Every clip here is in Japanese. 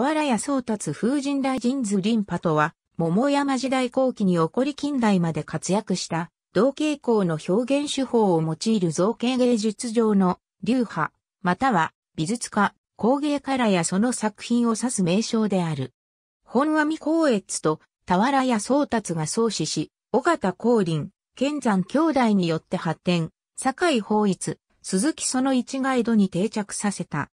俵屋宗達風神大神図林派とは、桃山時代後期に起こり近代まで活躍した、同傾向の表現手法を用いる造形芸術上の流派、または美術家、工芸からやその作品を指す名称である。本阿弥光悦と俵屋宗達が創始し、尾形光林、剣山兄弟によって発展、堺法一、鈴木その一ガイドに定着させた。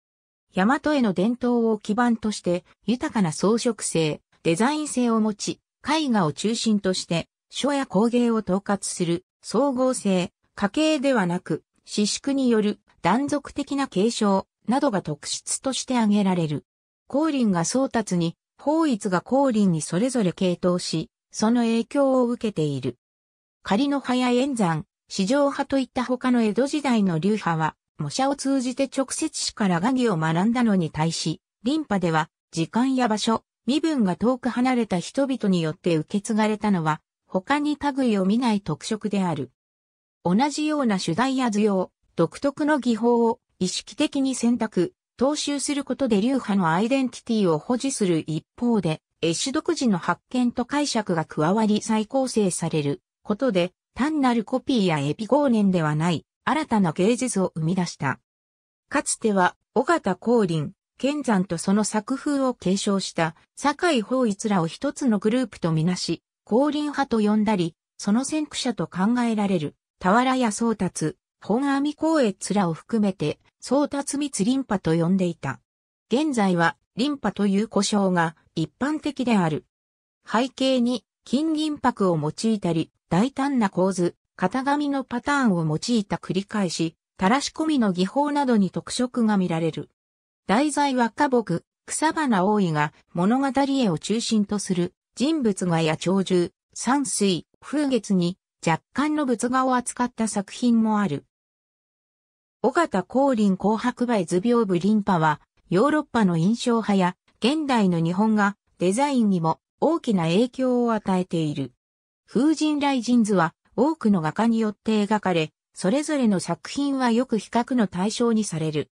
大和への伝統を基盤として豊かな装飾性、デザイン性を持ち、絵画を中心として書や工芸を統括する総合性、家系ではなく、私縮による断続的な継承などが特質として挙げられる。光輪が宗達に、法律が光輪にそれぞれ傾倒し、その影響を受けている。仮の早や演山、市場派といった他の江戸時代の流派は、模写を通じて直接史から画技を学んだのに対し、リンパでは、時間や場所、身分が遠く離れた人々によって受け継がれたのは、他に類を見ない特色である。同じような主題や図用、独特の技法を意識的に選択、踏襲することで流派のアイデンティティを保持する一方で、絵師独自の発見と解釈が加わり再構成されることで、単なるコピーやエピゴーネンではない、新たな芸術を生み出した。かつては、尾形光林、剣山とその作風を継承した酒井法一らを一つのグループとみなし、光林派と呼んだり、その先駆者と考えられる、俵屋宗達、本阿弥光悦らを含めて、宗達密林派と呼んでいた。現在は、林派という呼称が一般的である。背景に、金銀箔を用いたり、大胆な構図、型紙のパターンを用いた繰り返し、垂らし込みの技法などに特色が見られる。題材は花木、草花多いが物語絵を中心とする人物画や鳥獣、山水、風月に若干の仏画を扱った作品もある。尾形光林紅白梅図屏風林派はヨーロッパの印象派や現代の日本画デザインにも大きな影響を与えている。風神雷神図は多くの画家によって描かれ、それぞれの作品はよく比較の対象にされる。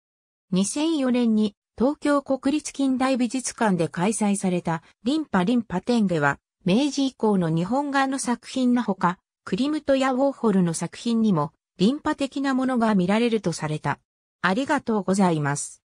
2004年に東京国立近代美術館で開催されたリンパリンパ展では、明治以降の日本画の作品のほか、クリムトやウォーホルの作品にも、リンパ的なものが見られるとされた。ありがとうございます。